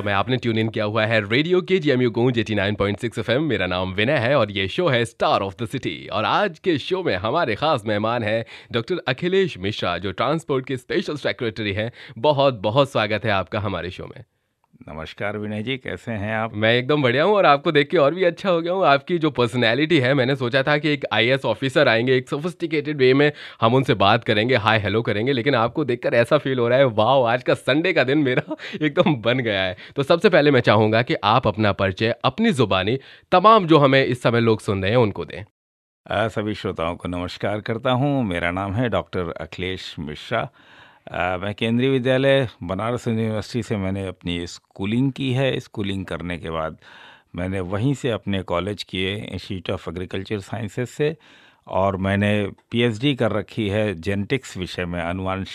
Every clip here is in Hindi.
समय आपने ट्यून इन किया हुआ है radio K G M U Goonj eighty nine point six F M मेरा नाम विनय है और ये शो है स्टार ऑफ द सिटी और आज के शो में हमारे खास मेहमान हैं डॉक्टर अखिलेश मिश्रा जो ट्रांसपोर्ट के स्पेशल सेक्रेटरी हैं बहुत बहुत स्वागत है आपका हमारे शो में नमस्कार विनय जी कैसे हैं आप मैं एकदम बढ़िया हूँ और आपको देख के और भी अच्छा हो गया हूँ आपकी जो पर्सनैलिटी है मैंने सोचा था कि एक आई ऑफिसर आएंगे एक सोफिस्टिकेटेड वे में हम उनसे बात करेंगे हाय हेलो करेंगे लेकिन आपको देखकर ऐसा फील हो रहा है वाह आज का संडे का दिन मेरा एकदम बन गया है तो सबसे पहले मैं चाहूँगा कि आप अपना परिचय अपनी जुबानी तमाम जो हमें इस समय लोग सुन रहे हैं उनको दें सभी श्रोताओं को नमस्कार करता हूँ मेरा नाम है डॉक्टर अखिलेश मिश्रा मैं केंद्रीय विद्यालय बनारस यूनिवर्सिटी से मैंने अपनी स्कूलिंग की है स्कूलिंग करने के बाद मैंने वहीं से अपने कॉलेज किए इंस्टीट्यूट ऑफ एग्रीकल्चर साइंसेस से और मैंने पीएचडी कर रखी है जेनेटिक्स विषय में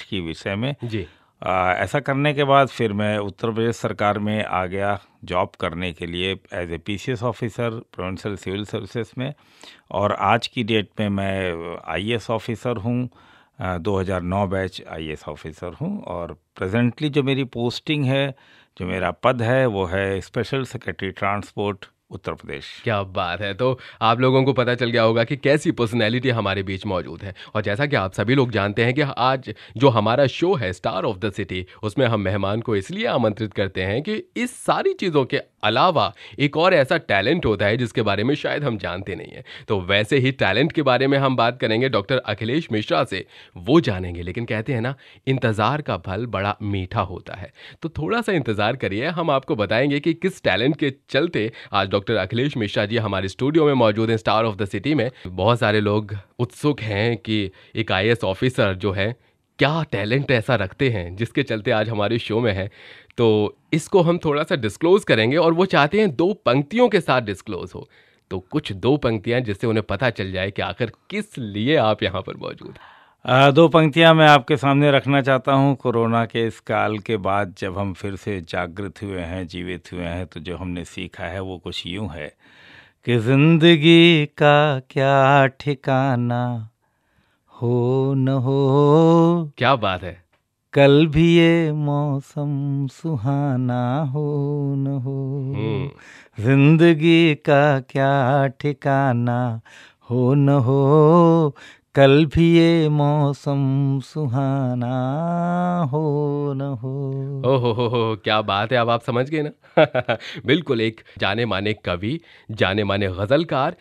की विषय में जी आ, ऐसा करने के बाद फिर मैं उत्तर प्रदेश सरकार में आ गया जॉब करने के लिए as A P officer provincial civil services में और आज की डेट में मैं आई ऑफिसर हूँ 2009 बैच आईएएस ऑफिसर हूँ और प्रेजेंटली जो मेरी पोस्टिंग है जो मेरा पद है वो है special secretary transport Uttar Pradesh क्या बात है तो आप लोगों को पता चल गया होगा कि कैसी पर्सनैलिटी हमारे बीच मौजूद है और जैसा कि आप सभी लोग जानते हैं कि आज जो हमारा शो है स्टार ऑफ द सिटी उसमें हम मेहमान को इसलिए आमंत्रित करते हैं कि इस सारी चीज़ों के अलावा एक और ऐसा टैलेंट होता है जिसके बारे में शायद हम जानते नहीं हैं तो वैसे ही टैलेंट के बारे में हम बात करेंगे डॉक्टर अखिलेश मिश्रा से वो जानेंगे लेकिन कहते हैं ना इंतज़ार का फल बड़ा मीठा होता है तो थोड़ा सा इंतज़ार करिए हम आपको बताएंगे कि किस टैलेंट के चलते आज डॉक्टर अखिलेश मिश्रा जी हमारे स्टूडियो में मौजूद हैं स्टार ऑफ द सिटी में बहुत सारे लोग उत्सुक हैं कि एक आई ऑफिसर जो है क्या टैलेंट ऐसा रखते हैं जिसके चलते आज हमारे शो में है तो इसको हम थोड़ा सा डिस्क्लोज करेंगे और वो चाहते हैं दो पंक्तियों के साथ डिस्क्लोज हो तो कुछ दो पंक्तियां जिससे उन्हें पता चल जाए कि आखिर किस लिए आप यहाँ पर मौजूद दो पंक्तियां मैं आपके सामने रखना चाहता हूँ कोरोना के इस काल के बाद जब हम फिर से जागृत हुए हैं जीवित हुए हैं तो जो हमने सीखा है वो कुछ यूं है कि जिंदगी का क्या ठिकाना हो न हो क्या बात है कल भी ये मौसम सुहाना हो न हो हम्म। जिंदगी का क्या ठिकाना हो न हो कल भी ये मौसम सुहाना हो न हो ओहो हो हो क्या बात है अब आप समझ गए ना बिल्कुल एक जाने माने कवि जाने माने गज़लकार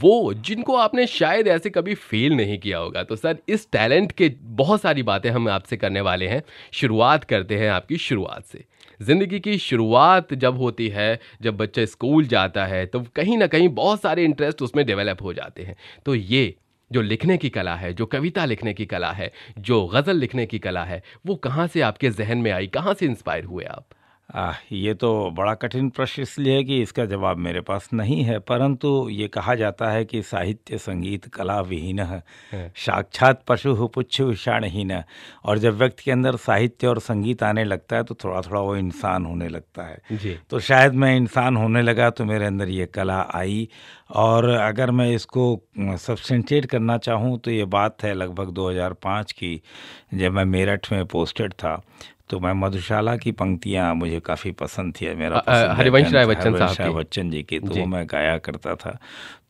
वो जिनको आपने शायद ऐसे कभी फील नहीं किया होगा तो सर इस टैलेंट के बहुत सारी बातें हम आपसे करने वाले हैं शुरुआत करते हैं आपकी शुरुआत से ज़िंदगी की शुरुआत जब होती है जब बच्चा स्कूल जाता है तो कहीं ना कहीं बहुत सारे इंटरेस्ट उसमें डेवलप हो जाते हैं तो ये जो लिखने की कला है जो कविता लिखने की कला है जो गज़ल लिखने की कला है वो कहाँ से आपके जहन में आई कहाँ से इंस्पायर हुए आप आ ये तो बड़ा कठिन प्रश्न इसलिए है कि इसका जवाब मेरे पास नहीं है परंतु ये कहा जाता है कि साहित्य संगीत कला विहीन है हाँ। साक्षात पशु पुच्छ विषाणहीन और जब व्यक्ति के अंदर साहित्य और संगीत आने लगता है तो थोड़ा थोड़ा वो इंसान होने लगता है जी। तो शायद मैं इंसान होने लगा तो मेरे अंदर ये कला आई और अगर मैं इसको सब्सटेंशिएट करना चाहूँ तो ये बात है लगभग दो की जब मैं मेरठ में पोस्टेड था तो मैं मधुशाला की पंक्तियाँ मुझे काफ़ी पसंद थी मेरा हरिवंश राय बच्चन साहब बच्चन जी की तो जी। मैं गाया करता था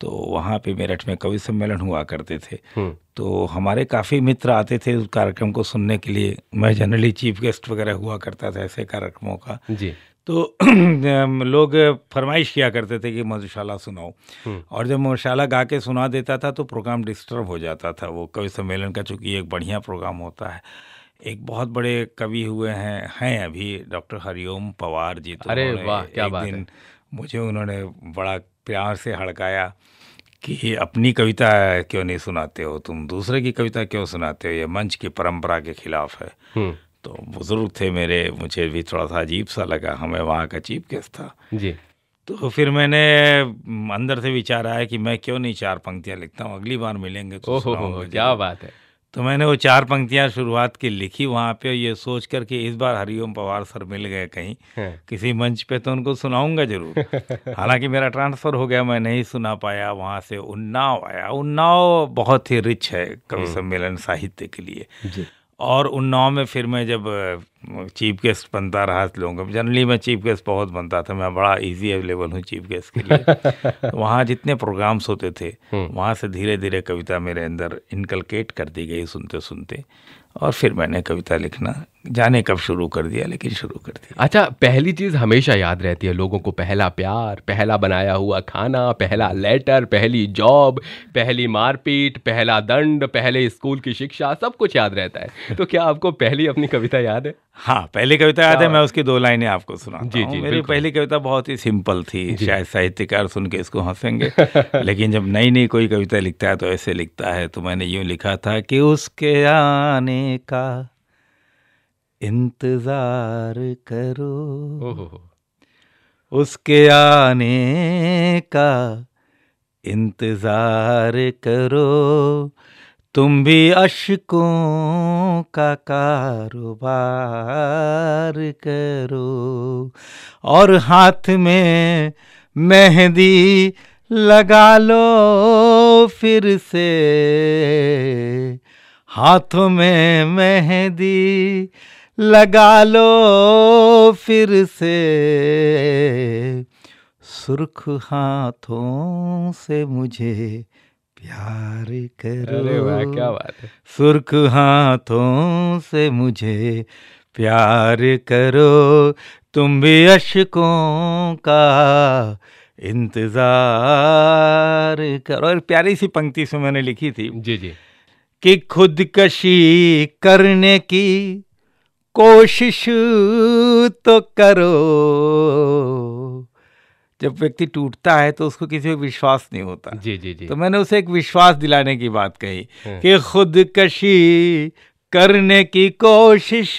तो वहाँ पे मेरठ में कवि सम्मेलन हुआ करते थे हम्म। तो हमारे काफ़ी मित्र आते थे उस कार्यक्रम को सुनने के लिए मैं जनरली चीफ गेस्ट वगैरह हुआ करता था ऐसे कार्यक्रमों का जी तो लोग फरमाइश किया करते थे कि मधुशाला सुनाओ हम्म। और जब मधुशाला गा के सुना देता था तो प्रोग्राम डिस्टर्ब हो जाता था वो कवि सम्मेलन का चूंकि एक बढ़िया प्रोग्राम होता है एक बहुत बड़े कवि हुए हैं हैं अभी डॉक्टर हरिओम पवार जी तो अरे वाह क्या बात है। मुझे उन्होंने बड़ा प्यार से हड़काया कि अपनी कविता क्यों नहीं सुनाते हो तुम दूसरे की कविता क्यों सुनाते हो ये मंच की परंपरा के खिलाफ है हम्म। तो बुज़ुर्ग थे मेरे मुझे भी थोड़ा सा अजीब सा लगा हमें वहाँ का चीफ गेस्ट था जी तो फिर मैंने अंदर से विचार आया कि मैं क्यों नहीं चार पंक्तियाँ लिखता हूँ अगली बार मिलेंगे तो क्या बात है तो मैंने वो चार पंक्तियां शुरुआत की लिखी वहाँ पे ये सोच कर कि इस बार हरिओम पवार सर मिल गए कहीं हाँ। किसी मंच पे तो उनको सुनाऊंगा जरूर हालांकि मेरा ट्रांसफ़र हो गया मैं नहीं सुना पाया वहाँ से उन्नाव आया उन्नाव बहुत ही रिच है कवि हम्म। सम्मेलन साहित्य के लिए और उन नाव में फिर मैं जब चीफ गेस्ट बनता रहा लोगों का जनरली मैं चीफ गेस्ट बहुत बनता था मैं बड़ा इजी अवेलेबल हूँ चीफ गेस्ट के लिए तो वहाँ जितने प्रोग्राम्स होते थे हम्म। वहाँ से धीरे धीरे कविता मेरे अंदर इनकलकेट कर दी गई सुनते सुनते और फिर मैंने कविता लिखना जाने कब शुरू कर दिया लेकिन शुरू कर दिया अच्छा पहली चीज़ हमेशा याद रहती है लोगों को पहला प्यार पहला बनाया हुआ खाना पहला लेटर पहली जॉब पहली मारपीट पहला दंड पहले स्कूल की शिक्षा सब कुछ याद रहता है तो क्या आपको पहली अपनी कविता याद है हाँ पहली कविता याद है हाँ। मैं उसकी दो लाइनें आपको सुना जी जी मेरी पहली कविता बहुत ही सिंपल थी शायद साहित्यकार सुन के इसको हंसेंगे लेकिन जब नई नई कोई कविता लिखता है तो ऐसे लिखता है तो मैंने यूँ लिखा था कि उसके आने का इंतजार करो उसके आने का इंतजार करो तुम भी अशकों का कारोबार करो और हाथ में मेहंदी लगा लो फिर से हाथों में मेहंदी लगा लो फिर से सुर्ख हाथों से मुझे प्यार करो अरे वाह क्या बात है सुर्ख हाथों से मुझे प्यार करो तुम भी अशकों का इंतजार करो और प्यारी सी पंक्ति से मैंने लिखी थी जी जी कि खुदकशी करने की कोशिश तो करो जब व्यक्ति टूटता है तो उसको किसी पे विश्वास नहीं होता जी जी जी तो मैंने उसे एक विश्वास दिलाने की बात कही हाँ। कि खुदकशी करने की कोशिश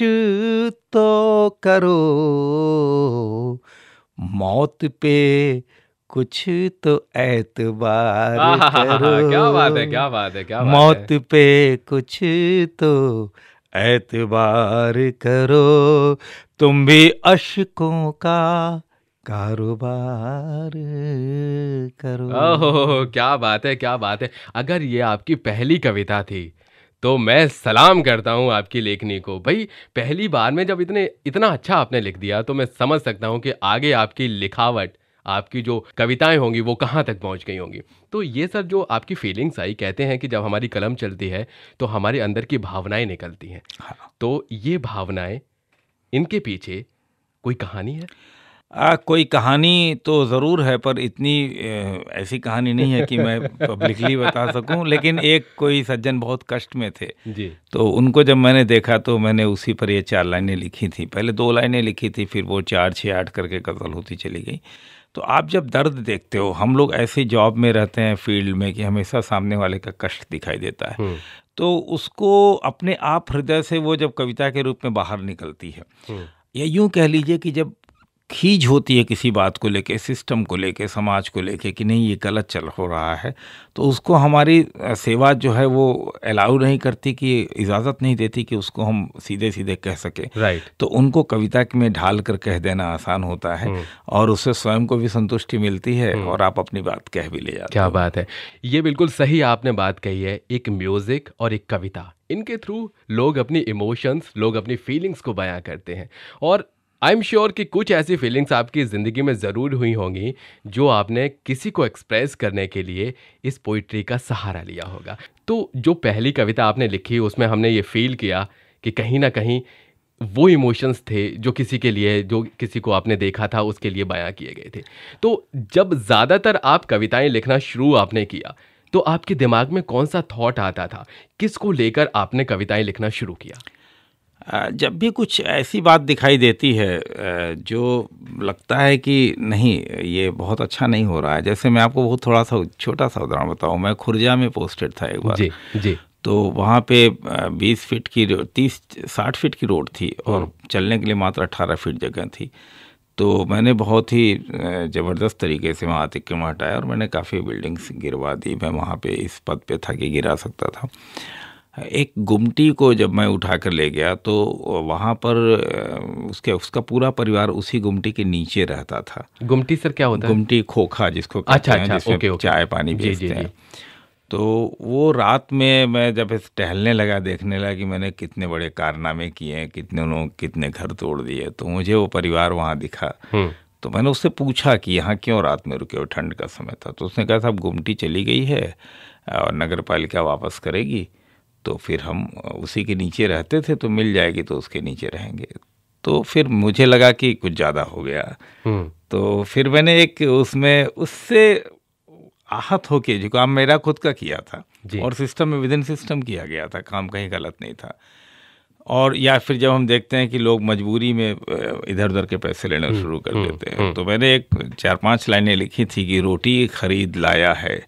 तो करो मौत पे कुछ तो एतबार करो क्या बात है क्या बात है क्या बात मौत है। पे कुछ तो एतबार करो तुम भी अशकों का कारोबार करो ओहो क्या बात है क्या बात है अगर ये आपकी पहली कविता थी तो मैं सलाम करता हूँ आपकी लेखनी को भाई पहली बार में जब इतने इतना अच्छा आपने लिख दिया तो मैं समझ सकता हूँ कि आगे आपकी लिखावट आपकी जो कविताएं होंगी वो कहाँ तक पहुँच गई होंगी तो ये सब जो आपकी फीलिंग्स आई कहते हैं कि जब हमारी कलम चलती है तो हमारे अंदर की भावनाएं निकलती हैं हाँ। तो ये भावनाएं इनके पीछे कोई कहानी है आ, कोई कहानी तो ज़रूर है पर इतनी ऐसी कहानी नहीं है कि मैं पब्लिकली बता सकूं लेकिन एक कोई सज्जन बहुत कष्ट में थे जी तो उनको जब मैंने देखा तो मैंने उसी पर ये चार लाइनें लिखी थी पहले दो लाइनें लिखी थी फिर वो चार छः आठ करके गज़ल होती चली गई तो आप जब दर्द देखते हो हम लोग ऐसे जॉब में रहते हैं फील्ड में कि हमेशा सामने वाले का कष्ट दिखाई देता है हम्म। तो उसको अपने आप हृदय से वो जब कविता के रूप में बाहर निकलती है हम्म। या यूं कह लीजिए कि जब खीज होती है किसी बात को लेके सिस्टम को लेके समाज को लेके कि नहीं ये गलत चल हो रहा है तो उसको हमारी सेवा जो है वो अलाउ नहीं करती कि इजाज़त नहीं देती कि उसको हम सीधे सीधे कह सकें राइट right. तो उनको कविता में ढाल कर कह देना आसान होता है हम्म। और उससे स्वयं को भी संतुष्टि मिलती है हम्म। और आप अपनी बात कह भी ले जाते क्या बात है ये बिल्कुल सही आपने बात कही है एक म्यूज़िक और एक कविता इनके थ्रू लोग अपनी इमोशंस लोग अपनी फीलिंग्स को बयां करते हैं और आई एम श्योर कि कुछ ऐसी फीलिंग्स आपकी ज़िंदगी में ज़रूर हुई होंगी जो आपने किसी को एक्सप्रेस करने के लिए इस पोइट्री का सहारा लिया होगा तो जो पहली कविता आपने लिखी उसमें हमने ये फील किया कि कहीं ना कहीं वो इमोशंस थे जो किसी के लिए जो किसी को आपने देखा था उसके लिए बयां किए गए थे तो जब ज़्यादातर आप कविताएं लिखना शुरू आपने किया तो आपके दिमाग में कौन सा थॉट आता था किसको लेकर आपने कविताएं लिखना शुरू किया जब भी कुछ ऐसी बात दिखाई देती है जो लगता है कि नहीं ये बहुत अच्छा नहीं हो रहा है जैसे मैं आपको बहुत थोड़ा सा छोटा सा उदाहरण बताऊं मैं खुर्जा में पोस्टेड था एक बार जी जी तो वहाँ पे 20 फीट की तीस साठ फीट की रोड थी और हम्म। चलने के लिए मात्र 18 फीट जगह थी तो मैंने बहुत ही ज़बरदस्त तरीके से वहाँ अतिक्रमण हटाया और मैंने काफ़ी बिल्डिंग्स गिरवा दी मैं वहाँ पे इस पद पे था कि गिरा सकता था एक गुमटी को जब मैं उठा कर ले गया तो वहाँ पर उसके उसका पूरा परिवार उसी गुमटी के नीचे रहता था गुमटी सर क्या होता है गुमटी खोखा जिसको अच्छा, अच्छा, ओके, ओके, चाय पानी जी, जी, जी. तो वो रात में मैं जब टहलने लगा देखने लगा कि मैंने कितने बड़े कारनामे किए हैं कितने लोग कितने घर तोड़ दिए तो मुझे वो परिवार वहाँ दिखा हम्म। तो मैंने उससे पूछा कि यहाँ क्यों रात में रुके हो ठंड का समय था तो उसने कहा साहब गुमटी चली गई है और नगर पालिका वापस करेगी तो फिर हम उसी के नीचे रहते थे तो मिल जाएगी तो उसके नीचे रहेंगे तो फिर मुझे लगा कि कुछ ज़्यादा हो गया हम्म। तो फिर मैंने एक उसमें उससे आहत होके जो काम मेरा खुद का किया था और सिस्टम में विद इन सिस्टम किया गया था काम कहीं गलत नहीं था और या फिर जब हम देखते हैं कि लोग मजबूरी में इधर उधर के पैसे लेना हम्म, शुरू कर हम्म, देते हैं तो मैंने एक चार पांच लाइनें लिखी थी कि रोटी खरीद लाया है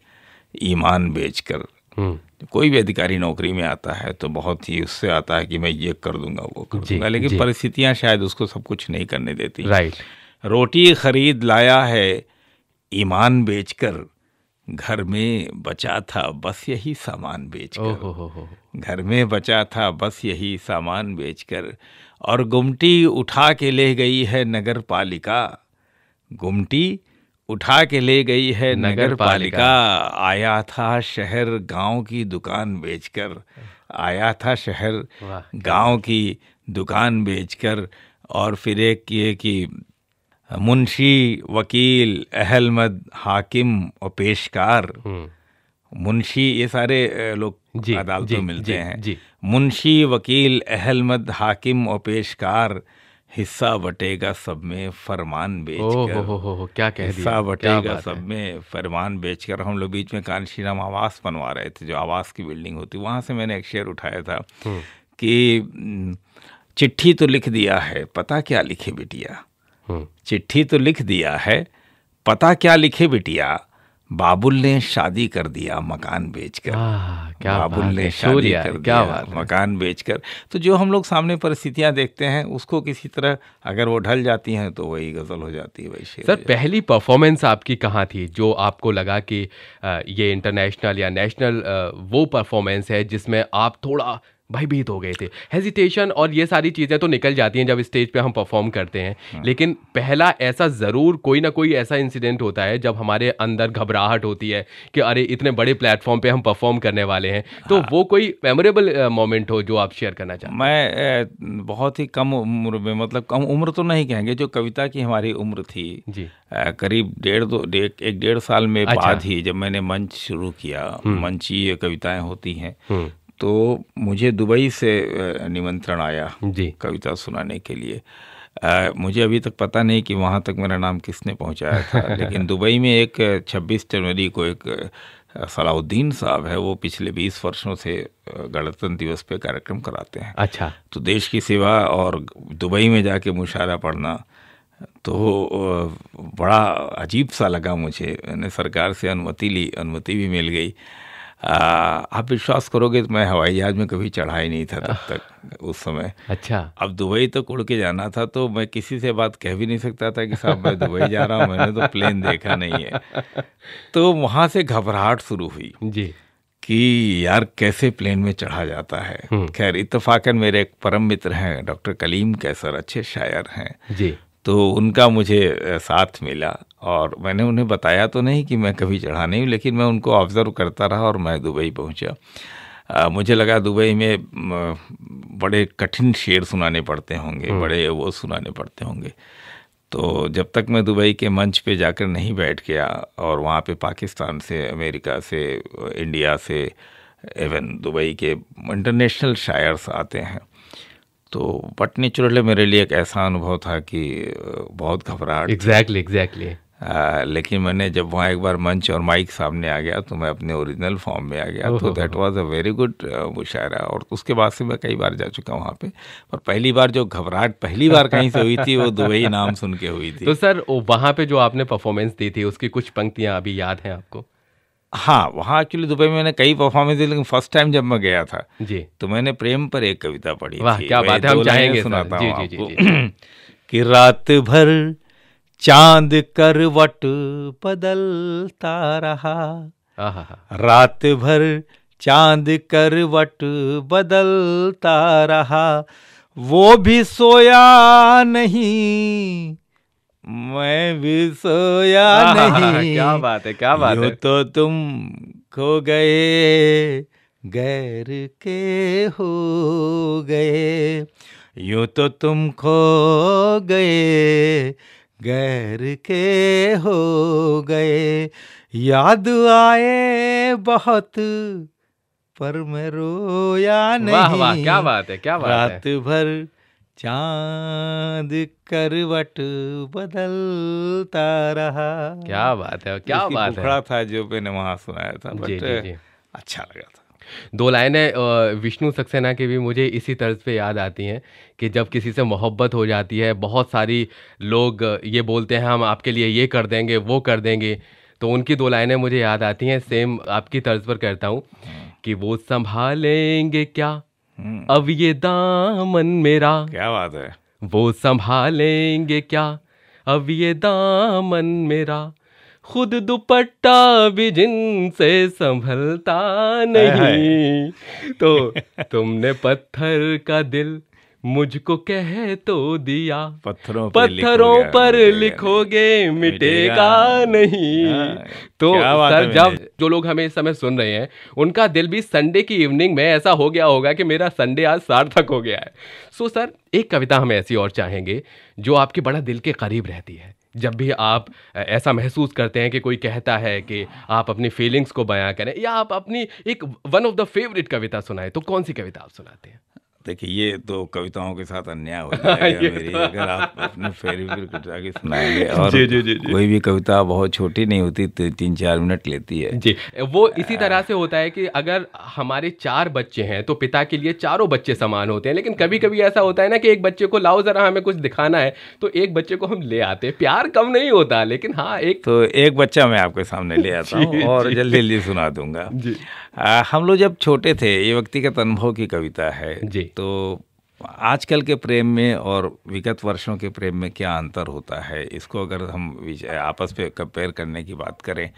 ईमान बेचकर कोई भी अधिकारी नौकरी में आता है तो बहुत ही उससे आता है कि मैं ये कर दूंगा वो कर दूंगा लेकिन परिस्थितियाँ शायद उसको सब कुछ नहीं करने देती राइट रोटी खरीद लाया है ईमान बेचकर घर में बचा था बस यही सामान बेचकर घर में बचा था बस यही सामान बेचकर और गुमटी उठा के ले गई है नगर पालिका गुमटी उठा के ले गई है नगर पालिका आया था शहर गांव की दुकान बेचकर आया था शहर गांव की दुकान बेचकर और फिर एक ये कि मुंशी वकील अहलमद हाकिम और पेशकार हम्म। मुंशी ये सारे लोग अदालतों मिलते जी, हैं जी, मुंशी वकील अहलमद हाकिम और पेशकार हिस्सा बटेगा सब में फरमान बेचकर ओ, हो, हो, हो, क्या कह हिस्सा बटेगा सब में फरमान बेचकर हम लोग बीच में कानशीराम राम आवास बनवा रहे थे जो आवास की बिल्डिंग होती वहाँ से मैंने एक शेयर उठाया था हम्म। कि चिट्ठी तो लिख दिया है पता क्या लिखे बिटिया हम्म। चिट्ठी तो लिख दिया है पता क्या लिखे बिटिया बाबुल ने शादी कर दिया मकान बेचकर क्या बाबुल ने शादी कर क्या मकान बेचकर तो जो हम लोग सामने परिस्थितियां देखते हैं उसको किसी तरह अगर वो ढल जाती हैं तो वही गजल हो जाती है वही सर पहली परफॉर्मेंस आपकी कहाँ थी जो आपको लगा कि ये इंटरनेशनल या नेशनल वो परफॉर्मेंस है जिसमें आप थोड़ा भयभीत हो गए थे हेजिटेशन और ये सारी चीज़ें तो निकल जाती हैं जब स्टेज पे हम परफॉर्म करते हैं हाँ। लेकिन पहला ऐसा ज़रूर कोई ना कोई ऐसा इंसिडेंट होता है जब हमारे अंदर घबराहट होती है कि अरे इतने बड़े प्लेटफॉर्म पे हम परफॉर्म करने वाले हैं तो हाँ। वो कोई मेमोरेबल मोमेंट हो जो आप शेयर करना चाहें मैं बहुत ही कम उम्र में मतलब कम उम्र तो नहीं कहेंगे जो कविता की हमारी उम्र थी जी करीब डेढ़ दो एक डेढ़ साल में अच्छा। बाद ही जब मैंने मंच शुरू किया हम्म। मंच ये कविताएं होती हैं हम्म। तो मुझे दुबई से निमंत्रण आया जी कविता सुनाने के लिए आ, मुझे अभी तक पता नहीं कि वहाँ तक मेरा नाम किसने पहुँचाया था लेकिन दुबई में एक 26 जनवरी को एक सलाउद्दीन साहब है वो पिछले 20 वर्षों से गणतंत्र दिवस पे कार्यक्रम कराते हैं अच्छा तो देश की सेवा और दुबई में जाके मुशायरा पढ़ना तो बड़ा अजीब सा लगा मुझे मैंने सरकार से अनुमति ली अनुमति भी मिल गई आप विश्वास करोगे तो मैं हवाई जहाज में कभी चढ़ा ही नहीं था तब तक उस समय अच्छा अब दुबई तक तो उड़ के जाना था तो मैं किसी से बात कह भी नहीं सकता था कि साहब मैं दुबई जा रहा हूँ मैंने तो प्लेन देखा नहीं है तो वहाँ से घबराहट शुरू हुई जी कि यार कैसे प्लेन में चढ़ा जाता है हम्म। खैर इतफाकन मेरे एक परम मित्र हैं डॉक्टर कलीम कैसर अच्छे शायर हैं जी तो उनका मुझे साथ मिला और मैंने उन्हें बताया तो नहीं कि मैं कभी चढ़ा नहीं लेकिन मैं उनको ऑब्ज़र्व करता रहा और मैं दुबई पहुंचा मुझे लगा दुबई में बड़े कठिन शेर सुनाने पड़ते होंगे हम्म। बड़े वो सुनाने पड़ते होंगे तो जब तक मैं दुबई के मंच पे जाकर नहीं बैठ गया और वहाँ पे पाकिस्तान से अमेरिका से इंडिया से इवन दुबई के इंटरनेशनल शायर्स आते हैं तो बट नेचुरली मेरे लिए एक ऐसा अनुभव था कि बहुत घबराहट एग्जैक्टली एग्जैक्टली लेकिन मैंने जब वहाँ एक बार मंच और माइक सामने आ गया तो मैं अपने ओरिजिनल फॉर्म में आ गया तो that was a very good मुशायरा और उसके बाद से मैं कई बार जा चुका हूँ वहाँ पे पर पहली बार जो घबराहट पहली बार कहीं से हुई थी वो दुबई नाम सुन के हुई थी तो सर वहाँ पे जो आपने परफॉर्मेंस दी थी उसकी कुछ पंक्तियाँ अभी याद हैं आपको हाँ वहाँ एक्चुअली दुबई में मैंने कई परफॉर्मेंस दी लेकिन फर्स्ट टाइम जब मैं गया था जी तो मैंने प्रेम पर एक कविता पढ़ी वाह क्या बात है हम चाहेंगे सुनाता जी, जी, जी, जी, कि रात भर चांद करवट बदलता रहा रात भर चांद करवट बदलता रहा वो भी सोया नहीं मैं भी सोया नहीं क्या बात है क्या बात है तो तुम खो गए गैर के हो गए यूं तो तुम खो गए गैर के हो गए याद आए बहुत पर मैं रोया नहीं वाह वाह क्या बात है क्या बात रात है रात भर चांद करवट बदलता रहा क्या बात है क्या बात है था जो मैंने वहाँ सुनाया था बट जी, जी, जी. अच्छा लगा था दो लाइनें विष्णु सक्सेना की भी मुझे इसी तर्ज पे याद आती हैं कि जब किसी से मोहब्बत हो जाती है बहुत सारी लोग ये बोलते हैं हम आपके लिए ये कर देंगे वो कर देंगे तो उनकी दो लाइनें मुझे याद आती हैं सेम आपकी तर्ज पर करता हूँ हम्म। कि वो संभालेंगे क्या हम्म। अब ये दामन मेरा क्या बात है वो संभालेंगे क्या अब ये दामन मेरा खुद दुपट्टा भी जिनसे संभलता नहीं तो तुमने पत्थर का दिल मुझको कह तो दिया पत्थरों पर पत्थरों पर लिखोगे मिटेगा नहीं हाँ, तो सर जब जो लोग हमें इस समय सुन रहे हैं उनका दिल भी संडे की इवनिंग में ऐसा हो गया होगा कि मेरा संडे आज सार्थक हो गया है सो सर एक कविता हम ऐसी और चाहेंगे जो आपके बड़ा दिल के करीब रहती है जब भी आप ऐसा महसूस करते हैं कि कोई कहता है कि आप अपनी फीलिंग्स को बयां करें या आप अपनी एक वन ऑफ द फेवरेट कविता सुनाएं तो कौन सी कविता आप सुनाते हैं देखिए ये तो कविताओं के साथ अन्याय हो जाएगा मेरी तो अगर आप अपने सुनाएंगे और जी, जी, जी, जी। कोई भी कविता बहुत छोटी नहीं होती तो तीन चार मिनट लेती है जी वो इसी तरह से होता है कि अगर हमारे चार बच्चे हैं तो पिता के लिए चारों बच्चे समान होते हैं लेकिन कभी कभी ऐसा होता है ना कि एक बच्चे को लाओ जरा हमें कुछ दिखाना है तो एक बच्चे को हम ले आते हैं प्यार कम नहीं होता लेकिन हाँ एक तो एक बच्चा मैं आपके सामने ले आता हूँ और जल्दी जल्दी सुना दूंगा हम लोग जब छोटे थे ये व्यक्तिगत अनुभव की कविता है जी तो आजकल के प्रेम में और विगत वर्षों के प्रेम में क्या अंतर होता है इसको अगर हम आपस में कंपेयर करने की बात करें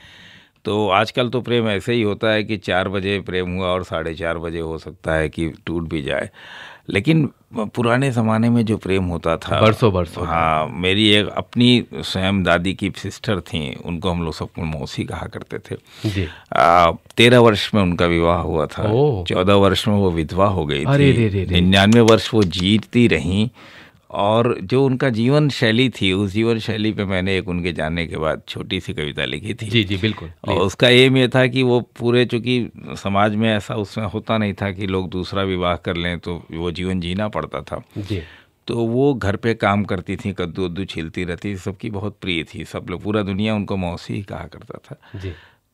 तो आजकल तो प्रेम ऐसे ही होता है कि चार बजे प्रेम हुआ और साढ़े चार बजे हो सकता है कि टूट भी जाए लेकिन पुराने ज़माने में जो प्रेम होता था बरसों बरसों हाँ मेरी एक अपनी स्वयं दादी की सिस्टर थी उनको हम लोग सब मौसी कहा करते थे तेरह वर्ष में उनका विवाह हुआ था चौदह वर्ष में वो विधवा हो गई थी निन्यानवे वर्ष वो जीतती रही और जो उनका जीवन शैली थी उस जीवन शैली पे मैंने एक उनके जाने के बाद छोटी सी कविता लिखी थी जी जी बिल्कुल और उसका एम ये था कि वो पूरे चूँकि समाज में ऐसा उसमें होता नहीं था कि लोग दूसरा विवाह कर लें तो वो जीवन जीना पड़ता था जी तो वो घर पे काम करती थी कद्दू उद्दू छीलती रहती सबकी बहुत प्रिय थी सब लोग पूरा दुनिया उनको मौसी ही कहा करता था जी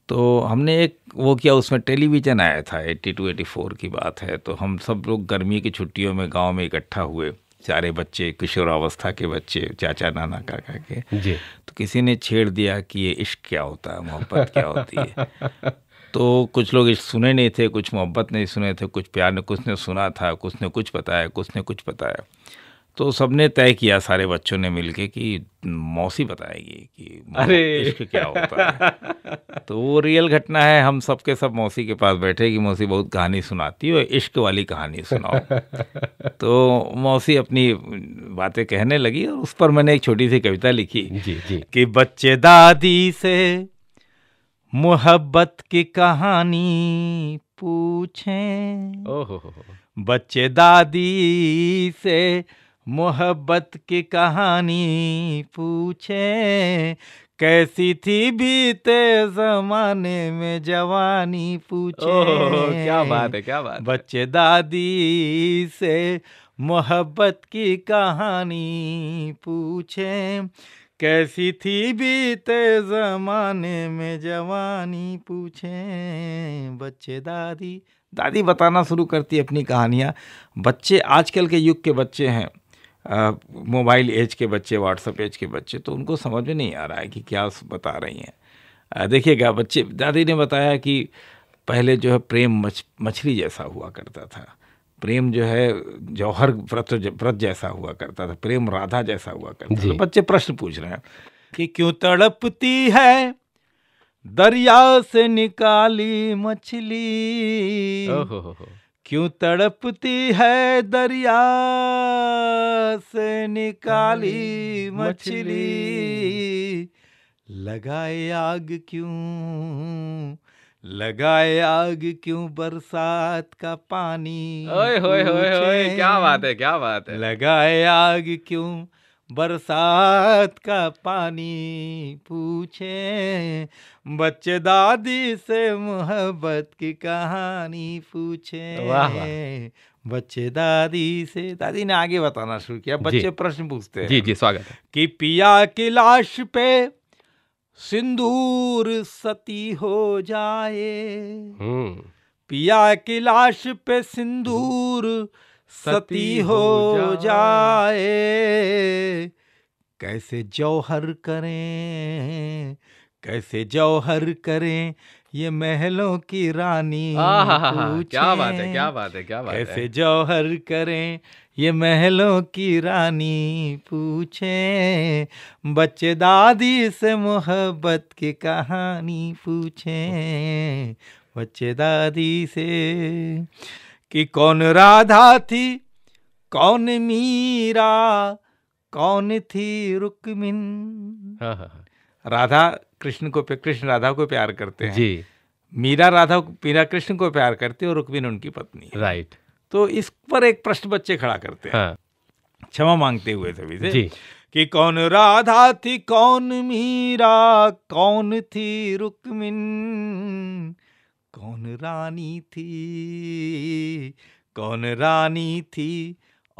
तो हमने एक वो किया उसमें टेलीविज़न आया था एट्टी टू एटी फोर की बात है तो हम सब लोग गर्मी की छुट्टियों में गांव में इकट्ठा हुए सारे बच्चे किशोरावस्था के बच्चे चाचा नाना काका के जी तो किसी ने छेड़ दिया कि ये इश्क क्या होता है मोहब्बत क्या होती है तो कुछ लोग इश्क सुने नहीं थे कुछ मोहब्बत नहीं सुने थे कुछ प्यार ने कुछ ने सुना था कुछ ने कुछ बताया कुछ ने कुछ बताया तो सबने तय किया सारे बच्चों ने मिलके कि मौसी बताएगी कि अरे इश्क क्या होता है तो वो रियल घटना है हम सब के सब मौसी के पास बैठे कि मौसी बहुत कहानी सुनाती है इश्क वाली कहानी सुनाओ तो मौसी अपनी बातें कहने लगी और उस पर मैंने एक छोटी सी कविता लिखी जी, जी। कि बच्चे दादी से मोहब्बत की कहानी पूछें ओहो बच्चे दादी से मोहब्बत की कहानी पूछे कैसी थी बीते जमाने में जवानी पूछे क्या बात है क्या बात बच्चे दादी से मोहब्बत की कहानी पूछे कैसी थी बीते जमाने में जवानी पूछे बच्चे दादी दादी बताना शुरू करती अपनी कहानियाँ बच्चे आजकल के युग के बच्चे हैं मोबाइल एज के बच्चे व्हाट्सअप एज के बच्चे तो उनको समझ में नहीं आ रहा है कि क्या बता रही हैं देखिएगा बच्चे दादी ने बताया कि पहले जो है प्रेम मछली जैसा हुआ करता था प्रेम जो है जौहर व्रत व्रत जैसा हुआ करता था प्रेम राधा जैसा हुआ करता था तो बच्चे प्रश्न पूछ रहे हैं कि क्यों तड़पती है दरिया से निकाली मछली क्यों तड़पती है दरिया से निकाली हम्म, मछली लगाए आग क्यों लगाए आग क्यों बरसात का पानी ओए होए होए होए क्या बात है क्या बात है लगाए आग क्यों बरसात का पानी पूछे बच्चे दादी से मोहब्बत की कहानी पूछे बच्चे दादी से दादी ने आगे बताना शुरू किया बच्चे प्रश्न पूछते हैं जी जी स्वागत है कि पिया की लाश पे सिंदूर सती हो जाए हम्म। पिया की लाश पे सिंदूर सती हो जाए कैसे जौहर करें कैसे जौहर करें ये महलों की रानी क्या बात है क्या बात है क्या बात कैसे है कैसे जौहर करें ये महलों की रानी पूछे बच्चे दादी से मोहब्बत की कहानी पूछे बच्चे दादी से कि कौन राधा थी कौन मीरा कौन थी रुक्मिन हाँ, हाँ, हाँ। राधा कृष्ण को कृष्ण राधा को प्यार करते हैं जी मीरा राधा मीरा कृष्ण को प्यार करती है और रुक्मिन उनकी पत्नी है राइट तो इस पर एक प्रश्न बच्चे खड़ा करते हैं हाँ। क्षमा मांगते हुए सभी से जी। कि कौन राधा थी कौन मीरा कौन थी रुक्मिन कौन रानी थी कौन रानी थी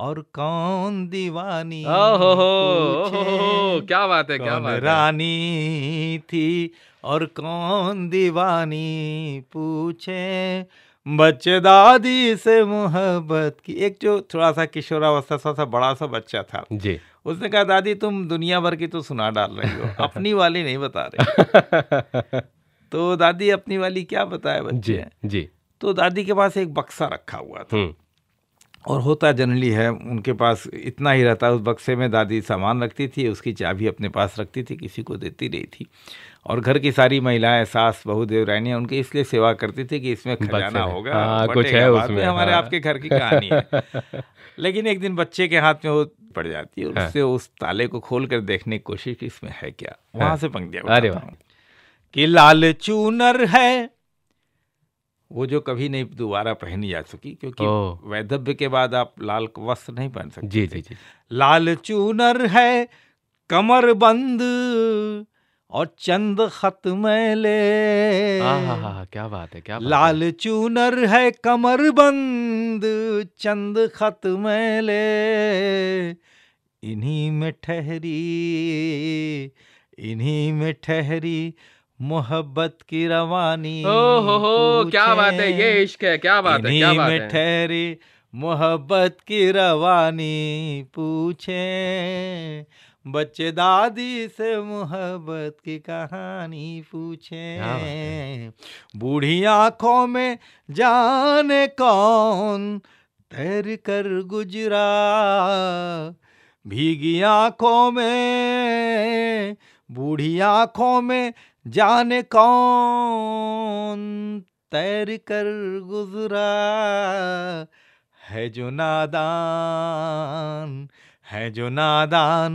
और कौन दीवानी ओहो हो क्या बात है क्या बात है रानी थी और कौन दीवानी पूछे बच्चे दादी से मोहब्बत की एक जो थोड़ा सा किशोरावस्था सा, सा बड़ा सा बच्चा था जी उसने कहा दादी तुम दुनिया भर की तो सुना डाल रही हो अपनी वाली नहीं बता रहे तो दादी अपनी वाली क्या बताया बच्चे जी, जी तो दादी के पास एक बक्सा रखा हुआ था हम्म। और होता जनरली है उनके पास इतना ही रहता उस बक्से में दादी सामान रखती थी उसकी चाबी अपने पास रखती थी किसी को देती नहीं थी और घर की सारी महिलाएं सास बहू देवरानियां उनकी इसलिए सेवा करती थी कि इसमें खजाना होगा आ, हाँ, कुछ है उसमें हमारे हाँ। आपके घर की कहानी है लेकिन एक दिन बच्चे के हाथ में वो पड़ जाती है हाँ। उससे उस ताले को खोल कर देखने की कोशिश इसमें है क्या वहाँ से पंक्तियाँ अरे कि लाल चूनर है वो जो कभी नहीं दोबारा पहनी जा सकी क्योंकि वैधव्य के बाद आप लाल वस्त्र नहीं पहन सकते जी जी जी लाल चूनर है कमर बंद और चंद खत मैले क्या बात है क्या बात लाल है? चूनर है कमर बंद चंद खत मैले इन्हीं में ठहरी इन्हीं में ठहरी मोहब्बत की रवानी ओ हो हो क्या बात है ये इश्क है क्या बात है क्या बात ठहरी मोहब्बत की रवानी पूछे बच्चे दादी से मोहब्बत की कहानी पूछे बूढ़ी आंखों में जाने कौन तैर कर गुजरा भीगी आंखों में बूढ़ी आंखों में जाने कौन तैर कर गुजरा है जो नादान है जो नादान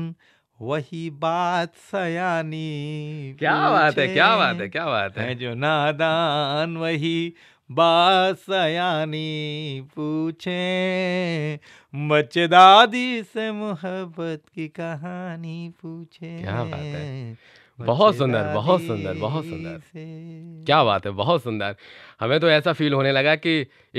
वही बात सयानी क्या बात है क्या बात है क्या बात है, जो नादान वही बात सयानी पूछे बच्चे दादी से मोहब्बत की कहानी पूछे क्या बात है बहुत सुंदर बहुत सुंदर बहुत सुंदर क्या बात है बहुत सुंदर हमें तो ऐसा फील होने लगा कि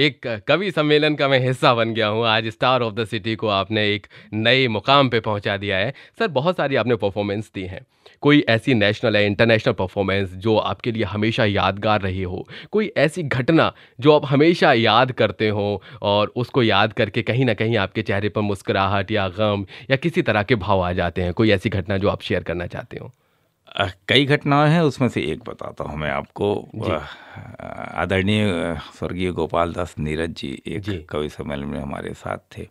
एक कवि सम्मेलन का मैं हिस्सा बन गया हूँ आज स्टार ऑफ द सिटी को आपने एक नए मुकाम पे पहुँचा दिया है सर बहुत सारी आपने परफॉर्मेंस दी हैं कोई ऐसी नेशनल या इंटरनेशनल परफॉर्मेंस जो आपके लिए हमेशा यादगार रही हो कोई ऐसी घटना जो आप हमेशा याद करते हो और उसको याद करके कहीं ना कहीं आपके चेहरे पर मुस्कुराहट या गम या किसी तरह के भाव आ जाते हैं कोई ऐसी घटना जो आप शेयर करना चाहते हो कई घटनाएं हैं उसमें से एक बताता हूँ मैं आपको आदरणीय स्वर्गीय गोपाल दास नीरज जी एक कवि सम्मेलन में हमारे साथ थे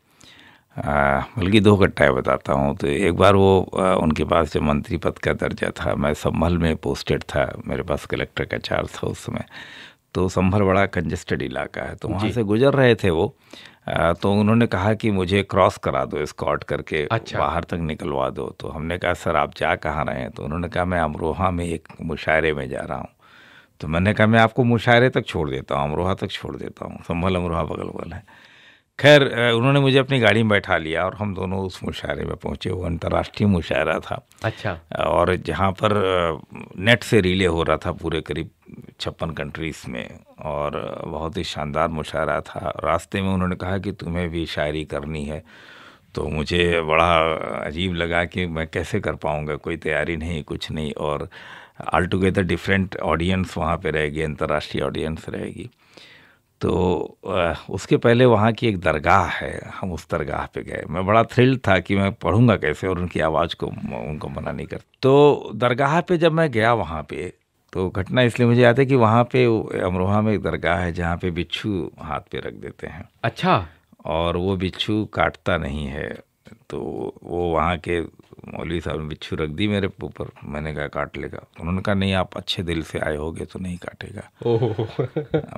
बल्कि दो घटनाएं बताता हूँ तो एक बार वो आ, उनके पास जो मंत्री पद का दर्जा था मैं संभल में पोस्टेड था मेरे पास कलेक्टर का चार्ज था उस समय तो संभल बड़ा कंजेस्टेड इलाका है तो वहाँ से गुजर रहे थे वो तो उन्होंने कहा कि मुझे क्रॉस करा दो स्कॉट करके अच्छा। बाहर तक निकलवा दो तो हमने कहा सर आप जा कहाँ रहे हैं तो उन्होंने कहा मैं अमरोहा में एक मुशायरे में जा रहा हूँ तो मैंने कहा मैं आपको मुशायरे तक छोड़ देता हूँ अमरोहा तक छोड़ देता हूँ संभल अमरोहा बगल बगल है खैर उन्होंने मुझे अपनी गाड़ी में बैठा लिया और हम दोनों उस मुशायरे में पहुँचे वो अंतर्राष्ट्रीय मुशायरा था अच्छा और जहाँ पर नेट से रिले हो रहा था पूरे करीब छप्पन कंट्रीज़ में और बहुत ही शानदार मुशायरा था रास्ते में उन्होंने कहा कि तुम्हें भी शायरी करनी है तो मुझे बड़ा अजीब लगा कि मैं कैसे कर पाऊँगा कोई तैयारी नहीं कुछ नहीं और आल टुगेदर डिफरेंट ऑडियंस वहाँ पे रहेगी अंतर्राष्ट्रीय ऑडियंस रहेगी तो उसके पहले वहाँ की एक दरगाह है हम उस दरगाह पे गए मैं बड़ा थ्रिल था कि मैं पढ़ूंगा कैसे और उनकी आवाज़ को उनको मना नहीं कर तो दरगाह पे जब मैं गया वहाँ पे तो घटना इसलिए मुझे याद है कि वहाँ पे अमरोहा में एक दरगाह है जहाँ पे बिच्छू हाथ पे रख देते हैं अच्छा और वो बिच्छू काटता नहीं है तो वो वहाँ के मौलवी साहब ने बिच्छू रख दी मेरे ऊपर मैंने कहा काट लेगा उन्होंने कहा नहीं आप अच्छे दिल से आए होगे तो नहीं काटेगा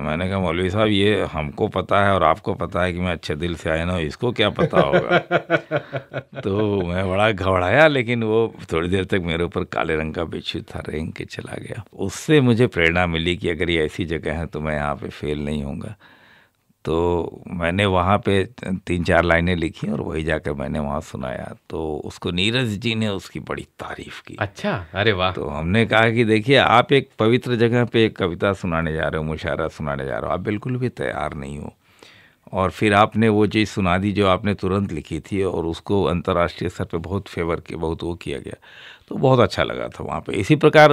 मैंने कहा मौलवी साहब ये हमको पता है और आपको पता है कि मैं अच्छे दिल से आया ना इसको क्या पता होगा तो मैं बड़ा घबराया लेकिन वो थोड़ी देर तक मेरे ऊपर काले रंग का बिच्छू था रेंग के चला गया उससे मुझे प्रेरणा मिली कि अगर ये ऐसी जगह है तो मैं यहाँ पर फेल नहीं होऊंगा तो मैंने वहाँ पे तीन चार लाइनें लिखी और वही जाकर मैंने वहाँ सुनाया तो उसको नीरज जी ने उसकी बड़ी तारीफ की अच्छा अरे वाह तो हमने कहा कि देखिए आप एक पवित्र जगह पे एक कविता सुनाने जा रहे हो मुशारा सुनाने जा रहे हो आप बिल्कुल भी तैयार नहीं हो और फिर आपने वो चीज़ सुना दी जो आपने तुरंत लिखी थी और उसको अंतर्राष्ट्रीय स्तर पर बहुत फेवर किया बहुत वो किया गया तो बहुत अच्छा लगा था वहाँ पे इसी प्रकार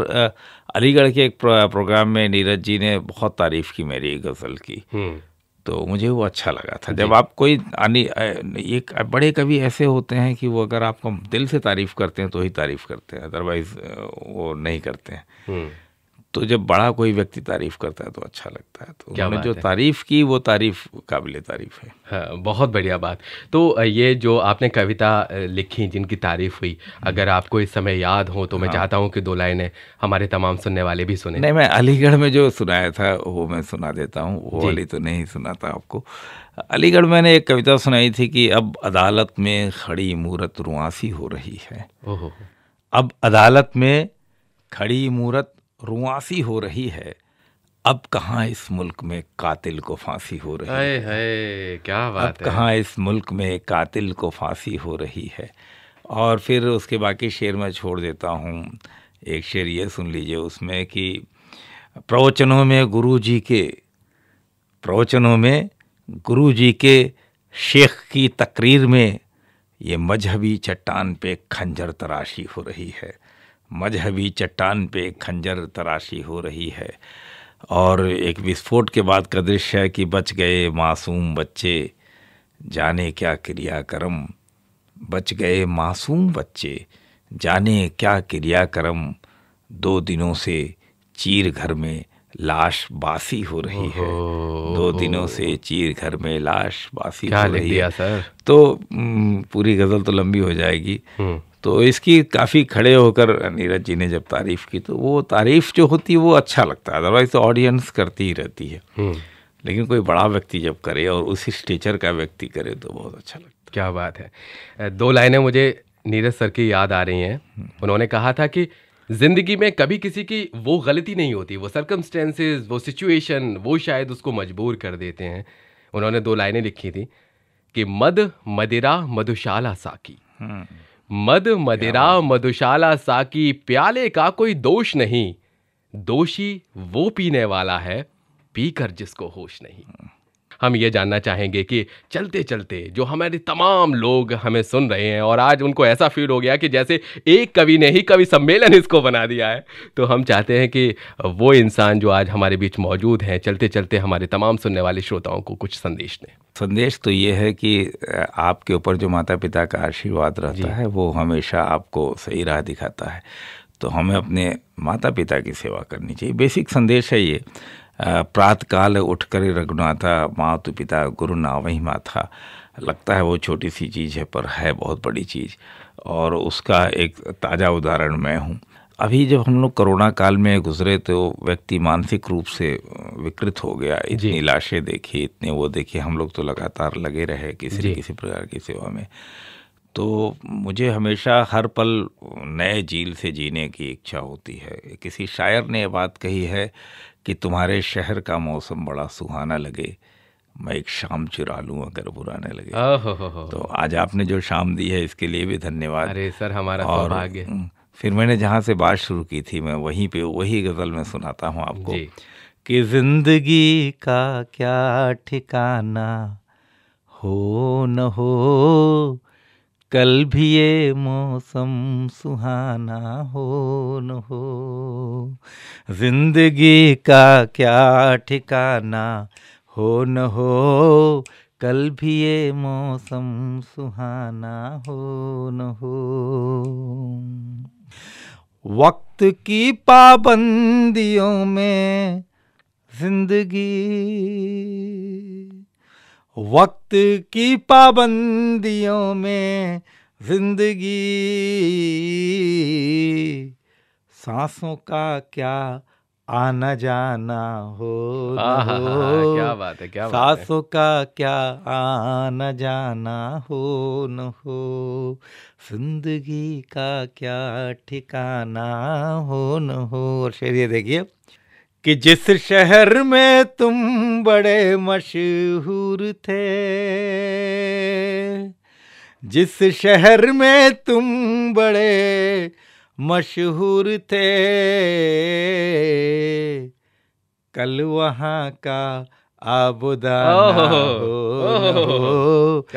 अलीगढ़ के एक प्रोग्राम में नीरज जी ने बहुत तारीफ़ की मेरी गज़ल की हम्म। तो मुझे वो अच्छा लगा था जब आप कोई एक बड़े कवि ऐसे होते हैं कि वो अगर आपको दिल से तारीफ़ करते हैं तो ही तारीफ़ करते हैं अदरवाइज़ वो नहीं करते हैं तो जब बड़ा कोई व्यक्ति तारीफ करता है तो अच्छा लगता है तो उन्होंने जो तारीफ की वो तारीफ काबिल तारीफ है हाँ, बहुत बढ़िया बात तो ये जो आपने कविता लिखी जिनकी तारीफ हुई हम्म। अगर आपको इस समय याद हो तो मैं हाँ। चाहता हूँ कि दो लाइनें हमारे तमाम सुनने वाले भी सुने नहीं मैं अलीगढ़ में जो सुनाया था वो मैं सुना देता हूँ वो अली तो नहीं सुनाता आपको अलीगढ़ मैंने एक कविता सुनाई थी कि अब अदालत में खड़ी मूरत रुआसी हो रही है अब अदालत में खड़ी मूर्त रुआसी हो रही है अब कहाँ इस मुल्क में कातिल को फांसी हो रही है है क्या बात अब कहाँ इस मुल्क में कातिल को फांसी हो रही है और फिर उसके बाकी शेर मैं छोड़ देता हूँ एक शेर ये सुन लीजिए उसमें कि प्रवचनों में गुरु जी के प्रवचनों में गुरु जी के शेख की तकरीर में ये मजहबी चट्टान पे खंजर तराशी हो रही है मजहबी चट्टान पे खंजर तराशी हो रही है और एक विस्फोट के बाद का दृश्य है कि बच गए मासूम बच्चे जाने क्या क्रियाक्रम बच गए मासूम बच्चे जाने क्या क्रियाक्रम दो दिनों से चीर घर में लाश बासी हो रही है दो दिनों से चीर घर में लाश बासी हो रही है सर तो पूरी गज़ल तो लंबी हो जाएगी हम्म। तो इसकी काफ़ी खड़े होकर नीरज जी ने जब तारीफ़ की तो वो तारीफ़ जो होती है वो अच्छा लगता है अदरवाइज तो ऑडियंस करती ही रहती है हम्म। लेकिन कोई बड़ा व्यक्ति जब करे और उसी स्टेचर का व्यक्ति करे तो बहुत अच्छा लगता है क्या बात है दो लाइनें मुझे नीरज सर की याद आ रही हैं हम्म। उन्होंने कहा था कि जिंदगी में कभी किसी की वो गलती नहीं होती वो सरकमस्टेंसेज वो सिचुएशन वो शायद उसको मजबूर कर देते हैं उन्होंने दो लाइनें लिखी थी कि मद मदिरा मधुशाला साकी हम्म। मद मदिरा मधुशाला साकी प्याले का कोई दोष नहीं दोषी वो पीने वाला है पीकर जिसको होश नहीं हम्म। हम ये जानना चाहेंगे कि चलते चलते जो हमारे तमाम लोग हमें सुन रहे हैं और आज उनको ऐसा फील हो गया कि जैसे एक कवि ने ही कवि सम्मेलन इसको बना दिया है तो हम चाहते हैं कि वो इंसान जो आज हमारे बीच मौजूद हैं चलते चलते हमारे तमाम सुनने वाले श्रोताओं को कुछ संदेश दें संदेश तो ये है कि आपके ऊपर जो माता पिता का आशीर्वाद रहता है वो हमेशा आपको सही राह दिखाता है तो हमें अपने माता पिता की सेवा करनी चाहिए बेसिक संदेश है ये प्रातःकाल उठ कर रघुनाथा तो पिता गुरु नावहिमा था लगता है वो छोटी सी चीज़ है पर है बहुत बड़ी चीज़ और उसका एक ताज़ा उदाहरण मैं हूँ अभी जब हम लोग कोरोना काल में गुजरे तो व्यक्ति मानसिक रूप से विकृत हो गया इतनी लाशें देखी इतने वो देखे हम लोग तो लगातार लगे रहे किसी किसी प्रकार की सेवा में तो मुझे हमेशा हर पल नए झील से जीने की इच्छा होती है किसी शायर ने बात कही है कि तुम्हारे शहर का मौसम बड़ा सुहाना लगे मैं एक शाम चुरा लूँ अगर बुराने लगे हो। तो आज आपने जो शाम दी है इसके लिए भी धन्यवाद अरे सर हमारा और सौभाग्य फिर मैंने जहाँ से बात शुरू की थी मैं वहीं पे वही गज़ल में सुनाता हूँ आपको कि जिंदगी का क्या ठिकाना हो न हो कल भी ये मौसम सुहाना हो न हो जिंदगी का क्या ठिकाना हो न हो कल भी ये मौसम सुहाना हो न हो वक्त की पाबंदियों में जिंदगी वक्त की पाबंदियों में जिंदगी सांसों का क्या आना जाना हो, हो क्या बात है क्या सांसों का क्या आना जाना हो न हो जिंदगी का क्या ठिकाना हो न हो और शेर ये देखिए कि जिस शहर में तुम बड़े मशहूर थे जिस शहर में तुम बड़े मशहूर थे कल वहाँ का आबुदा हो,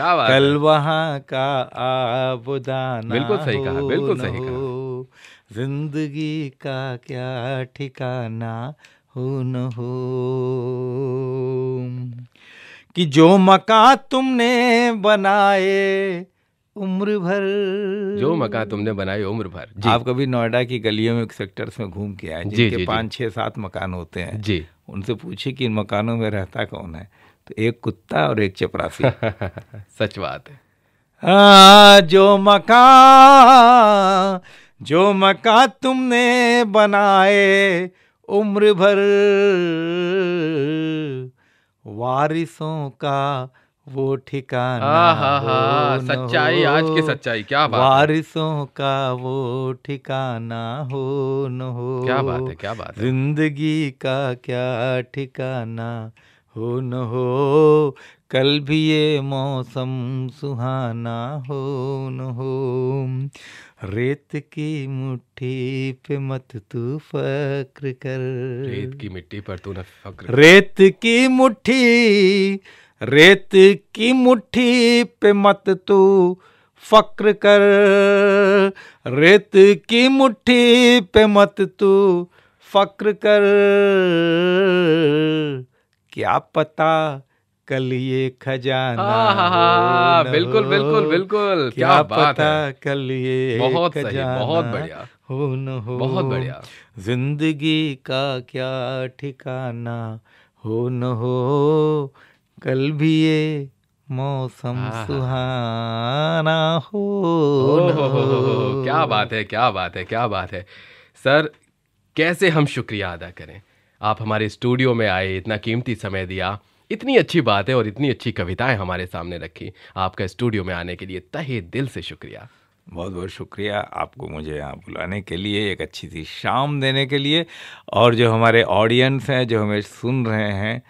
कल वहाँ का आबुदान बिल्कुल सही कहा बिल्कुल सही कहा जिंदगी का क्या ठिकाना हो न हो कि जो मका तुमने बनाए उम्र भर जो मका तुमने बनाए उम्र भर जी। आप कभी नोएडा की गलियों में सेक्टर्स में घूम के आए जिनके पांच छह सात मकान होते हैं जी उनसे पूछे कि इन मकानों में रहता कौन है तो एक कुत्ता और एक चपरासी सच बात है आ, जो मका जो मका तुमने बनाए उम्र भर वारिसों का वो ठिकाना सच्चाई आज की सच्चाई क्या बात वारिसों का वो ठिकाना हो न हो क्या बात है क्या बात जिंदगी का क्या ठिकाना हो न हो कल भी ये मौसम सुहाना हो न हो रेत की मुट्ठी पे मत तू फक्र कर रेत की मिट्टी पर तू न फक्र रेत की मुट्ठी रेत की मुट्ठी पे मत तू फक्र कर रेत की मुट्ठी पे मत तू फक्र कर क्या पता कल ये खजाना बिल्कुल बिल्कुल बिल्कुल क्या, बात है? कल ये बहुत खजाना बहुत बढ़िया हो न हो बहुत बढ़िया जिंदगी का क्या ठिकाना हो न हो कल भी ये मौसम सुहाना हो, हो क्या बात है क्या बात है क्या बात है सर कैसे हम शुक्रिया अदा करें आप हमारे स्टूडियो में आए इतना कीमती समय दिया इतनी अच्छी बातें और इतनी अच्छी कविताएं हमारे सामने रखी आपका स्टूडियो में आने के लिए तहे दिल से शुक्रिया बहुत बहुत शुक्रिया आपको मुझे यहाँ बुलाने के लिए एक अच्छी सी शाम देने के लिए और जो हमारे ऑडियंस हैं जो हमें सुन रहे हैं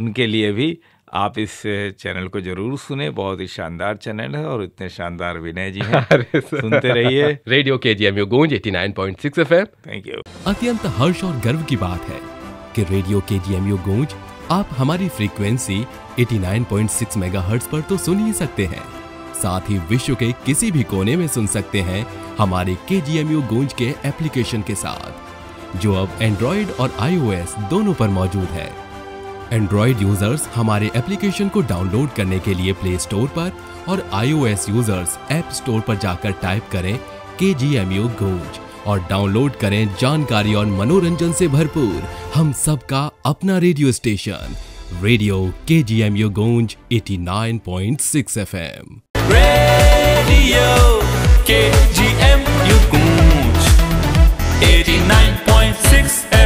उनके लिए भी आप इस चैनल को जरूर सुने बहुत ही शानदार चैनल है और इतने शानदार विनय जी सुनते रहिए radio K G M U Goonj eighty nine point six F M thank you अत्यंत हर्ष और गर्व की बात है कि radio K G M U गूंज आप हमारी फ्रीक्वेंसी 89.6 मेगाहर्ट्ज़ पर तो सुन ही सकते हैं साथ ही विश्व के किसी भी कोने में सुन सकते हैं हमारे के जी एम यू गूंज के एप्लीकेशन के साथ जो अब एंड्रॉयड और आईओएस दोनों पर मौजूद है एंड्रॉयड यूजर्स हमारे एप्लीकेशन को डाउनलोड करने के लिए प्ले स्टोर पर और आईओएस यूजर्स ऐप स्टोर पर जाकर टाइप करें के जी एम यू गूंज और डाउनलोड करें जानकारी और मनोरंजन से भरपूर हम सबका अपना radio station radio K G M U गोंज eighty nine point six F M radio K G M U गोंज एटी नाइन पॉइंट सिक्स